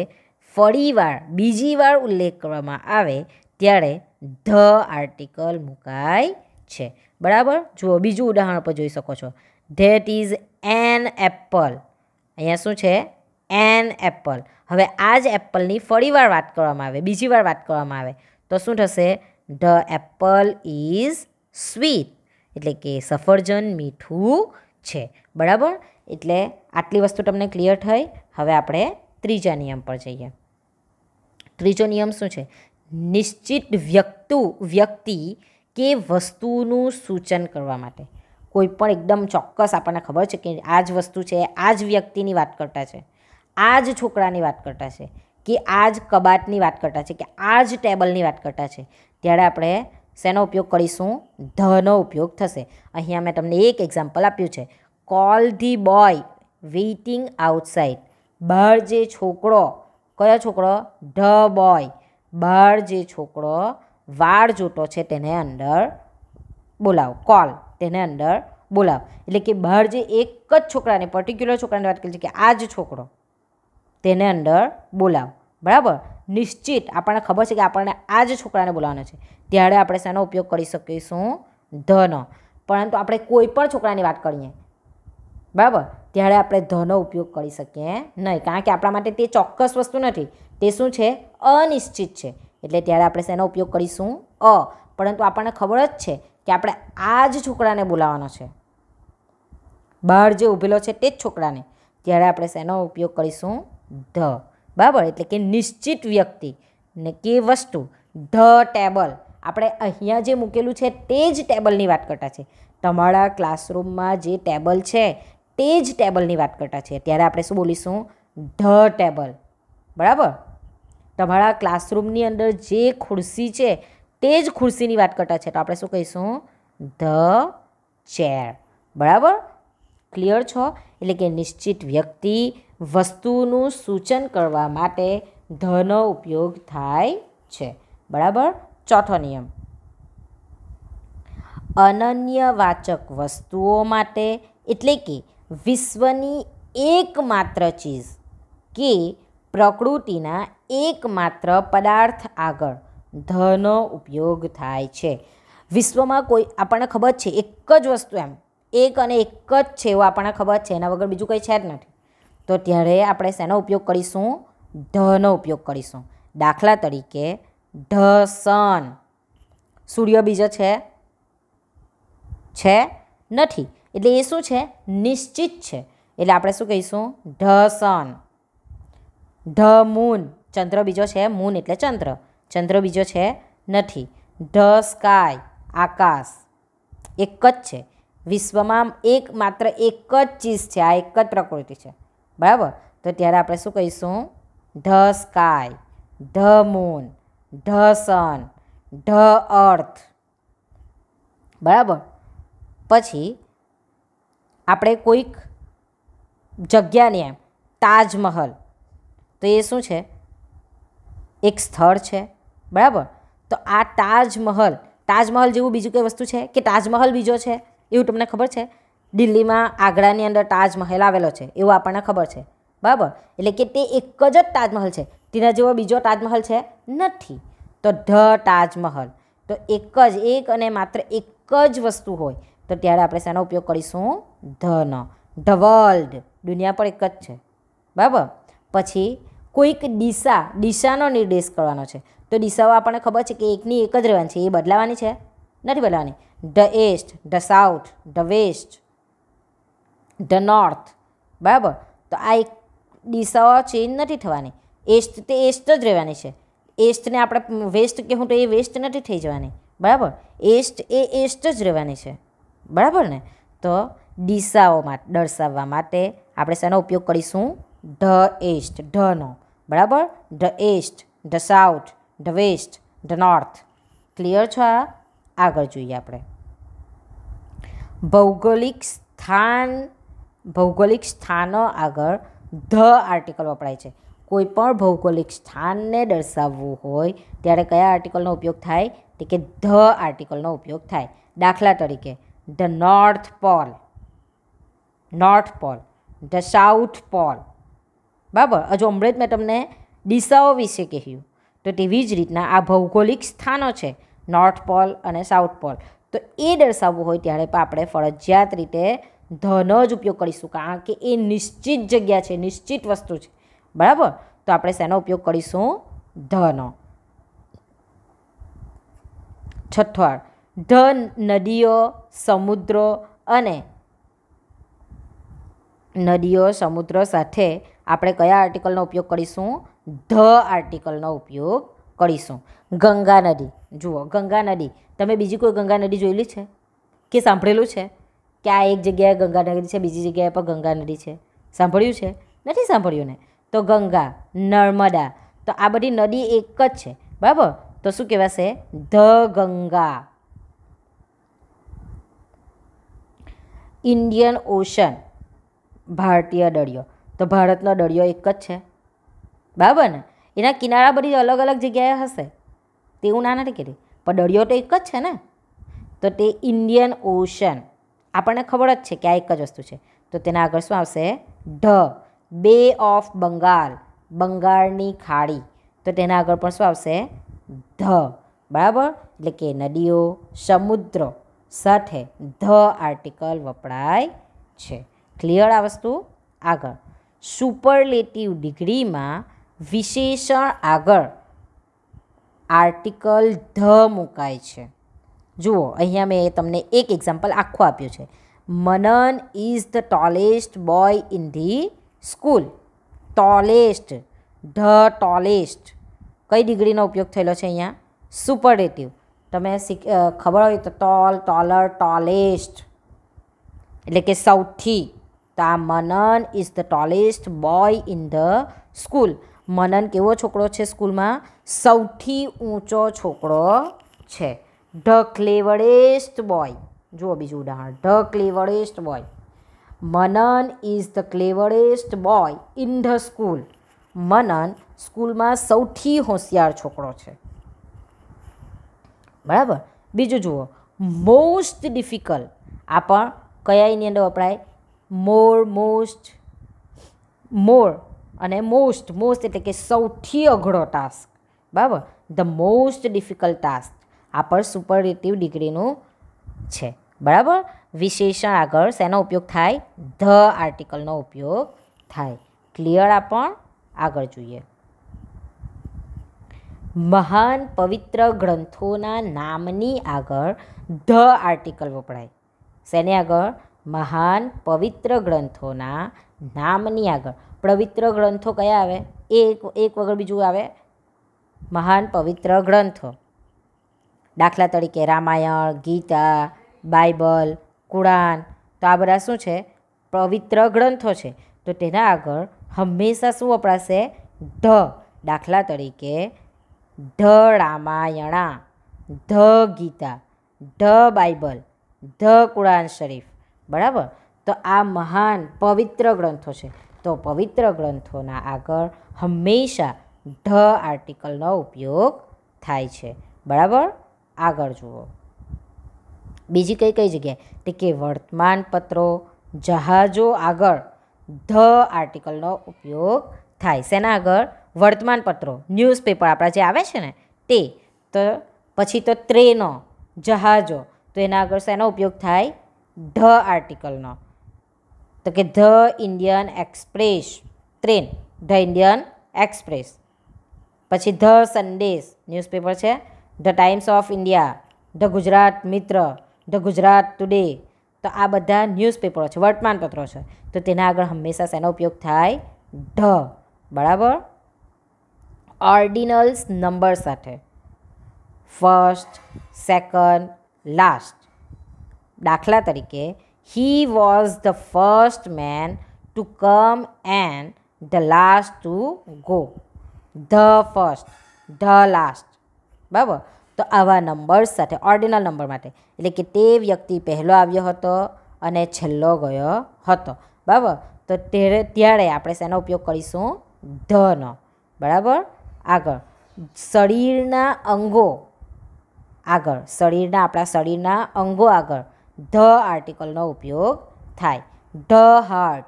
ફરીવાર બીજી વાર ઉલ્લેખ કરવામાં આવે ત્યારે ધ આર્ટિકલ મુકાય છે બરાબર જુઓ બીજું ઉદાહરણ પર જોઈ શકો છો ધેટ ઇઝ એન એપલ અહીંયા શું છે એન એપલ હવે આ જ એપલની ફરીવાર વાત કરવામાં આવે બીજી વાર વાત કરવામાં આવે તો શું થશે ધ એપલ ઇઝ સ્વીટ એટલે કે સફરજન મીઠું છે બરાબર એટલે આટલી વસ્તુ તમને ક્લિયર થઈ હવે આપણે ત્રીજા નિયમ પર જઈએ ત્રીજો નિયમ શું છે નિશ્ચિત વ્યક્તુ વ્યક્તિ કે વસ્તુનું સૂચન કરવા માટે કોઈ પણ એકદમ ચોક્કસ આપણને ખબર છે કે આ જ વસ્તુ છે આ જ વ્યક્તિની વાત કરતા છે આ જ છોકરાની વાત કરતા છે કે આ જ કબાટની વાત કરતા છે કે આ જ ટેબલની વાત કરતા છે ત્યારે આપણે શેનો ઉપયોગ કરીશું ધનો ઉપયોગ થશે અહીંયા મેં તમને એક એક્ઝામ્પલ આપ્યું છે call the boy waiting outside બહાર જે છોકરો કયો છોકરો ધ બોય બહાર જે છોકરો વાળ જોતો છે તેને અંદર બોલાવો કોલ તેને અંદર બોલાવો એટલે કે બહાર જે એક જ છોકરાને પર્ટિક્યુલર છોકરાની વાત કરી છે કે આ જ છોકરો તેને અંદર બોલાવો બરાબર નિશ્ચિત આપણને ખબર છે કે આપણને આ જ છોકરાને બોલાવવાનો છે ત્યારે આપણે શાનો ઉપયોગ કરી શકીશું ધનો પરંતુ આપણે કોઈ પણ છોકરાની વાત કરીએ બરાબર ત્યારે આપણે ધનો ઉપયોગ કરી શકીએ નહીં કારણ કે આપણા માટે તે ચોક્કસ વસ્તુ નથી તે શું છે અનિશ્ચિત છે એટલે ત્યારે આપણે શેનો ઉપયોગ કરીશું અ પરંતુ આપણને ખબર જ છે કે આપણે આ જ છોકરાને બોલાવવાનો છે બહાર જે ઊભેલો છે તે જ છોકરાને ત્યારે આપણે શેનો ઉપયોગ કરીશું ધ બરાબર એટલે કે નિશ્ચિત વ્યક્તિ ને કે વસ્તુ ધ ટેબલ આપણે અહીંયા જે મૂકેલું છે તે જ ટેબલની વાત કરતા છે તમારા ક્લાસરૂમમાં જે ટેબલ છે તે જ ટેબલની વાત કરતા છીએ ત્યારે આપણે શું બોલીશું ધ ટેબલ બરાબર તમારા ક્લાસરૂમની અંદર જે ખુરશી છે તે જ ખુરશીની વાત કરતા છે તો આપણે શું કહીશું ધ ચેર બરાબર ક્લિયર છો એટલે કે નિશ્ચિત વ્યક્તિ વસ્તુનું સૂચન કરવા માટે ધનો ઉપયોગ થાય છે બરાબર ચોથો નિયમ અનન્ય વાચક વસ્તુઓ માટે એટલે કે વિશ્વની એકમાત્ર ચીજ કે પ્રકૃતિના એકમાત્ર પદાર્થ આગળ ધનો ઉપયોગ થાય છે વિશ્વમાં કોઈ આપણને ખબર છે એક જ વસ્તુ એમ એક અને એક જ છે એવું આપણને ખબર છે એના વગર બીજું કંઈ છે જ નથી તો ત્યારે આપણે શેનો ઉપયોગ કરીશું ધનો ઉપયોગ કરીશું દાખલા તરીકે ધ સન સૂર્ય બીજો છે છે નથી એટલે એ શું છે નિશ્ચિત છે એટલે આપણે શું કહીશું ઢ સન ઢ મૂન ચંદ્ર બીજો છે મૂન એટલે ચંદ્ર ચંદ્ર બીજો છે નથી ઢ સ્કાય આકાશ એક જ છે વિશ્વમાં એક માત્ર એક જ ચીજ છે આ એક જ પ્રકૃતિ છે બરાબર તો ત્યારે આપણે શું કહીશું ઢ સ્કાય ઢ મૂન ઢ સન ઢ અર્થ બરાબર પછી આપણે કોઈક જગ્યાને તાજમહલ તો એ શું છે એક સ્થળ છે બરાબર તો આ તાજમહલ તાજમહલ જેવું બીજું કંઈ વસ્તુ છે કે તાજમહલ બીજો છે એવું તમને ખબર છે દિલ્હીમાં આગ્રાની અંદર તાજમહેલ આવેલો છે એવું આપણને ખબર છે બરાબર એટલે કે તે એક જ તાજમહલ છે તેના જેવો બીજો તાજમહલ છે નથી તો ધ તાજમહલ તો એક જ એક અને માત્ર એક જ વસ્તુ હોય તો ત્યારે આપણે શાનો ઉપયોગ કરીશું ધન ધ વર્લ્ડ દુનિયા પણ એક જ છે બરાબર પછી કોઈક દિશા દિશાનો નિર્દેશ કરવાનો છે તો દિશાઓ આપણને ખબર છે કે એકની એક જ રહેવાની છે એ બદલાવાની છે નથી બદલાવાની the east the south the west the north બરાબર તો આ એક દિશાઓ ચેન્જ નથી થવાની એસ્ટ તે એસ્ટ જ રહેવાની છે એસ્ટને આપણે વેસ્ટ કહેવું તો એ વેસ્ટ નથી થઈ જવાની બરાબર એસ્ટ એ એસ્ટ જ રહેવાની છે બરાબર ને તો દિશાઓમાં દર્શાવવા માટે આપણે શેનો ઉપયોગ કરીશું ધ ઈસ્ટ ઢનો બરાબર the east the south the west the north clear છો આ આગળ જોઈએ આપણે ભૌગોલિક સ્થાન ભૌગોલિક સ્થાનો આગળ ધ આર્ટિકલ વપરાય છે કોઈ પણ ભૌગોલિક સ્થાનને દર્શાવવું હોય ત્યારે કયા આર્ટિકલનો ઉપયોગ થાય તે કે ધ આર્ટિકલનો ઉપયોગ થાય દાખલા તરીકે the north pole north pole the south pole બરાબર હજુ હમણાં જ મેં તમને દિશાઓ વિશે કહ્યું તો તેવી જ રીતના આ ભૌગોલિક સ્થાનો છે નોર્થ પોલ અને સાઉથ પોલ તો એ દર્શાવવું હોય ત્યારે પણ આપણે ફરજિયાત રીતે ધનો જ ઉપયોગ કરીશું કારણ કે એ નિશ્ચિત જગ્યા છે નિશ્ચિત વસ્તુ છે બરાબર તો આપણે શેનો ઉપયોગ કરીશું ધનો છઠ્ઠો ધ નદીઓ સમુદ્રો અને નદીઓ સમુદ્ર સાથે આપણે કયા આર્ટિકલનો ઉપયોગ કરીશું ધ આર્ટિકલનો ઉપયોગ કરીશું ગંગા નદી જુઓ ગંગા નદી તમે બીજી કોઈ ગંગા નદી જોયેલી છે કે સાંભળેલું છે કે આ એક જગ્યાએ ગંગા નદી છે બીજી જગ્યાએ પણ ગંગા નદી છે સાંભળ્યું છે નથી સાંભળ્યું ને તો ગંગા નર્મદા તો આ બધી નદી એક જ છે બરાબર તો શું કહેવાશે ધ ગંગા ઇન્ડિયન ઓશન ભારતીય દરિયો તો ભારતનો દરિયો એક જ છે બરાબર ને એના કિનારા બધી અલગ અલગ જગ્યાએ હશે તેવું ના નથી કીધું પણ દરિયો તો એક જ છે ને તો તે ઇન્ડિયન ઓશન આપણને ખબર જ છે કે આ એક જ વસ્તુ છે તો તેના આગળ શું આવશે ઢ બે ઓફ બંગાળ બંગાળની ખાડી તો તેના આગળ પણ શું આવશે ધ બરાબર એટલે કે નદીઓ સમુદ્ર સાથે ધ આર્ટિકલ વપરાય છે ક્લિયર આ વસ્તુ આગળ સુપરલેટિવ ડિગ્રીમાં વિશેષણ આગળ આર્ટિકલ ધ મુકાય છે જુઓ અહીંયા મેં તમને એક એક્ઝામ્પલ આખું આપ્યું છે Manan is the tallest boy in the school tallest the tallest કઈ ડિગ્રીનો ઉપયોગ થયેલો છે અહીંયા સુપરલેટિવ તમે ખબર હોય તો ટોલ ટોલર ટોલેસ્ટ એટલે કે સૌથી તો આ Manan is the tallest boy in the school Manan કેવો છોકરો છે સ્કૂલમાં સૌથી ઊંચો છોકરો છે ધ ક્લેવરેસ્ટ બોય જુઓ બીજું ઉદાહરણ the cleverest boy Manan is the cleverest boy in the school Manan સ્કૂલમાં સૌથી હોશિયાર છોકરો છે બરાબર બીજું જુઓ મોસ્ટ ડિફિકલ્ટ આ પણ એની અંદર વપરાય મોર મોસ્ટ મોર અને મોસ્ટ મોસ્ટ એટલે કે સૌથી અઘરો ટાસ્ક બરાબર ધ મોસ્ટ ડિફિકલ્ટ ટાસ્ક આ પણ સુપરલેટિવ ડિગ્રીનું છે બરાબર વિશેષણ આગળ શેનો ઉપયોગ થાય ધ આર્ટિકલનો ઉપયોગ થાય ક્લિયર આ પણ આગળ જોઈએ મહાન પવિત્ર ગ્રંથોના નામની આગળ ધ આર્ટિકલ વપરાય શેની આગળ મહાન પવિત્ર ગ્રંથોના નામની આગળ પવિત્ર ગ્રંથો કયા આવે એક એક વગર બીજું આવે મહાન પવિત્ર ગ્રંથો દાખલા તરીકે રામાયણ ગીતા બાઇબલ કુરાન તો આ બધા શું છે પવિત્ર ગ્રંથો છે તો તેના આગળ હંમેશા શું વપરાશે ધ દાખલા તરીકે the Ramayana the Gita the Bible the Quran Sharif બરાબર તો આ મહાન પવિત્ર ગ્રંથો છે તો પવિત્ર ગ્રંથોના આગળ હંમેશા ઢ આર્ટિકલનો ઉપયોગ થાય છે બરાબર આગળ જુઓ બીજી કઈ કઈ જગ્યાએ તે કે વર્તમાન પત્રો જહાજો આગળ ધ આર્ટિકલનો ઉપયોગ થાય શેના આગળ વર્તમાનપત્રો ન્યૂઝપેપર આપણા જે આવે છે ને તે તો પછી તો ટ્રેનો જહાજો તો એના આગળ શેનો ઉપયોગ થાય ધ આર્ટિકલનો તો કે the Indian Express train the Indian Express પછી ધ સંદેશ ન્યૂઝપેપર છે the Times of India the Gujarat Mitra the Gujarat today તો આ બધા ન્યૂઝપેપરો છે વર્તમાનપત્રો છે તો તેના આગળ હંમેશા શેનો ઉપયોગ થાય ઢ બરાબર ઓર્ડિનલ્સ નંબર સાથે ફર્સ્ટ સેકન્ડ લાસ્ટ દાખલા તરીકે he was the first man to come and the last to go the first the last બરાબર તો આવા નંબર્સ સાથે ઓર્ડિનલ નંબર માટે એટલે કે તે વ્યક્તિ પહેલો આવ્યો હતો અને છેલ્લો ગયો હતો બરાબર તો ત્યારે ત્યારે આપણે શેનો ઉપયોગ કરીશું ધનો બરાબર આગળ શરીરના અંગો આગળ શરીરના આપણા શરીરના અંગો આગળ ધ આર્ટિકલનો ઉપયોગ થાય the heart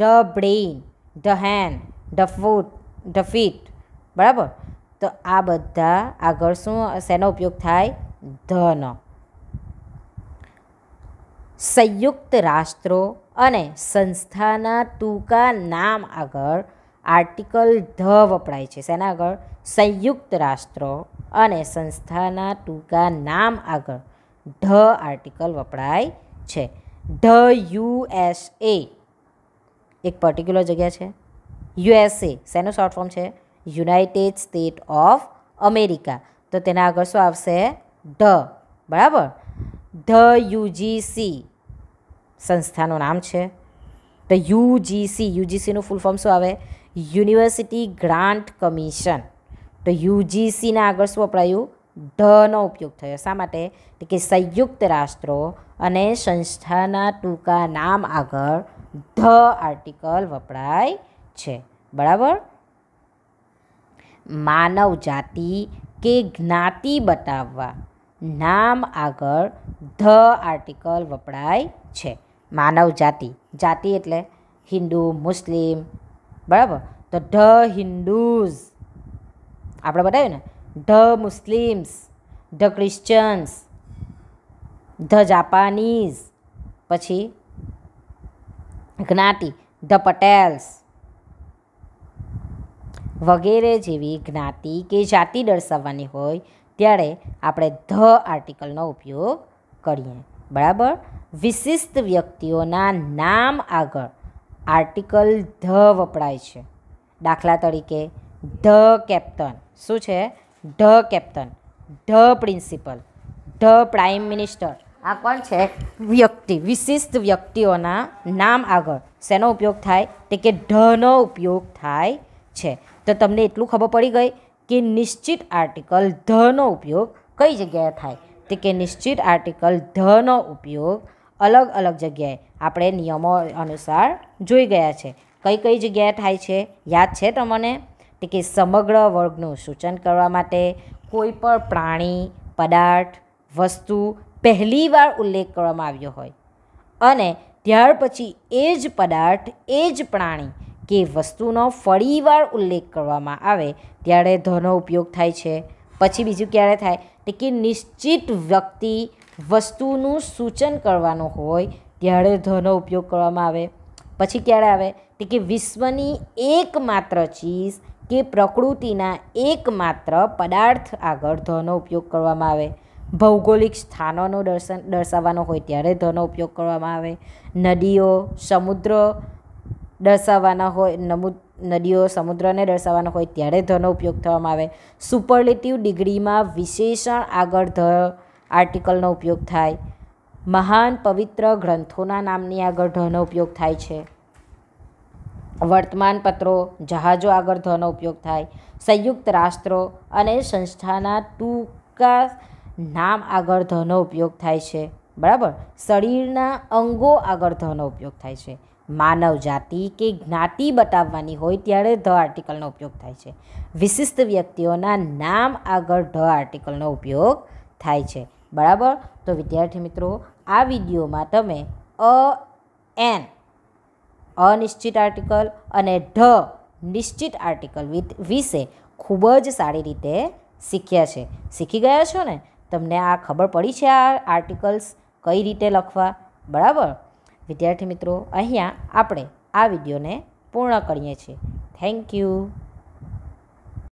the brain the hand the foot the feet બરાબર તો આ બધા આગળ શું શેનો ઉપયોગ થાય ધનો સંયુક્ત રાષ્ટ્રો અને સંસ્થાના ટૂંકા નામ આગળ આર્ટિકલ ધ વપરાય છે શેના આગળ સંયુક્ત રાષ્ટ્રો અને સંસ્થાના ટૂંકા નામ આગળ ધ આર્ટિકલ વપરાય છે ધ યુએસએ એક પર્ટિક્યુલર જગ્યા છે યુએસએ શેનું શોર્ટ ફોર્મ છે યુનાઇટેડ સ્ટેટ ઓફ અમેરિકા તો તેના આગળ શું આવશે ધ બરાબર ધ યુજીસી સંસ્થાનું નામ છે તો યુજીસી યુજીસીનું ફૂલ ફોર્મ શું આવે યુનિવર્સિટી ગ્રાન્ટ કમિશન તો યુજીસીના આગળ શું વપરાયું ઢનો ઉપયોગ થયો શા માટે કે સંયુક્ત રાષ્ટ્રો અને સંસ્થાના ટૂંકા નામ આગળ ધ આર્ટિકલ વપરાય છે બરાબર માનવ જાતિ કે જ્ઞાતિ બતાવવા નામ આગળ ધ આર્ટિકલ વપરાય છે માનવ જાતિ જાતિ એટલે હિન્દુ મુસ્લિમ બરાબર તો ધ હિન્દુઝ આપણે બતાવ્યું ને the Muslims the Christians the Japanese પછી જ્ઞાતિ ધ પટેલ્સ વગેરે જેવી જ્ઞાતિ કે જાતિ દર્શાવવાની હોય ત્યારે આપણે ધ આર્ટિકલનો ઉપયોગ કરીએ બરાબર વિશિષ્ટ વ્યક્તિઓના નામ આગળ આર્ટિકલ ધ વપરાય છે દાખલા તરીકે ધ કેપ્ટન શું છે the captain the principal the prime minister આ કોણ છે વ્યક્તિ વિશિષ્ટ વ્યક્તિઓના નામ આગળ શેનો ઉપયોગ થાય તે કે ઢનો ઉપયોગ થાય છે તો તમને એટલું ખબર પડી ગઈ કે નિશ્ચિત આર્ટિકલ ધનો ઉપયોગ કઈ જગ્યાએ થાય તે કે નિશ્ચિત આર્ટિકલ ધનો ઉપયોગ અલગ અલગ જગ્યાએ આપણે નિયમો અનુસાર જોઈ ગયા છે કઈ કઈ જગ્યાએ થાય છે યાદ છે તમને કે સમગ્ર વર્ગનું સૂચન કરવા માટે કોઈ પણ પ્રાણી પદાર્થ વસ્તુ પહેલીવાર ઉલ્લેખ કરવામાં આવ્યો હોય અને ત્યાર પછી એ જ પદાર્થ એ જ પ્રાણી કે વસ્તુનો ફરીવાર ઉલ્લેખ કરવામાં આવે ત્યારે ધનો ઉપયોગ થાય છે પછી બીજું ક્યારે થાય કે નિશ્ચિત વ્યક્તિ વસ્તુનું સૂચન કરવાનું હોય ત્યારે ધનો ઉપયોગ કરવામાં આવે પછી ક્યારે આવે તે કે વિશ્વની એકમાત્ર ચીજ કે પ્રકૃતિના એકમાત્ર પદાર્થ આગળ ધનો ઉપયોગ કરવામાં આવે ભૌગોલિક સ્થાનોનું દર્શન દર્શાવવાનો હોય ત્યારે ધનો ઉપયોગ કરવામાં આવે નદીઓ સમુદ્ર દર્શાવવાના હોય નમુ નદીઓ સમુદ્રને દર્શાવવાનો હોય ત્યારે ધનો ઉપયોગ થવામાં આવે સુપરલેટિવ ડિગ્રીમાં વિશેષણ આગળ ધ આર્ટિકલનો ઉપયોગ થાય મહાન પવિત્ર ગ્રંથોના નામની આગળ ઢનો ઉપયોગ થાય છે વર્તમાનપત્રો જહાજો આગળ ધનો ઉપયોગ થાય સંયુક્ત રાષ્ટ્રો અને સંસ્થાના ટૂંકા નામ આગળ ધનો ઉપયોગ થાય છે બરાબર શરીરના અંગો આગળ ધનો ઉપયોગ થાય છે માનવ જાતિ કે જ્ઞાતિ બતાવવાની હોય ત્યારે ધ આર્ટિકલનો ઉપયોગ થાય છે વિશિષ્ટ વ્યક્તિઓના નામ આગળ ઢ આર્ટિકલનો ઉપયોગ થાય છે બરાબર તો વિદ્યાર્થી મિત્રો આ વિડીયોમાં તમે અ એન અનિશ્ચિત આર્ટિકલ અને ઢ નિશ્ચિત આર્ટિકલ વિશે ખૂબ જ સારી રીતે શીખ્યા છે શીખી ગયા છો ને તમને આ ખબર પડી છે આ આર્ટિકલ્સ કઈ રીતે લખવા બરાબર વિદ્યાર્થી મિત્રો અહીંયા આપણે આ વિડીયોને પૂર્ણ કરીએ છીએ થેન્ક યુ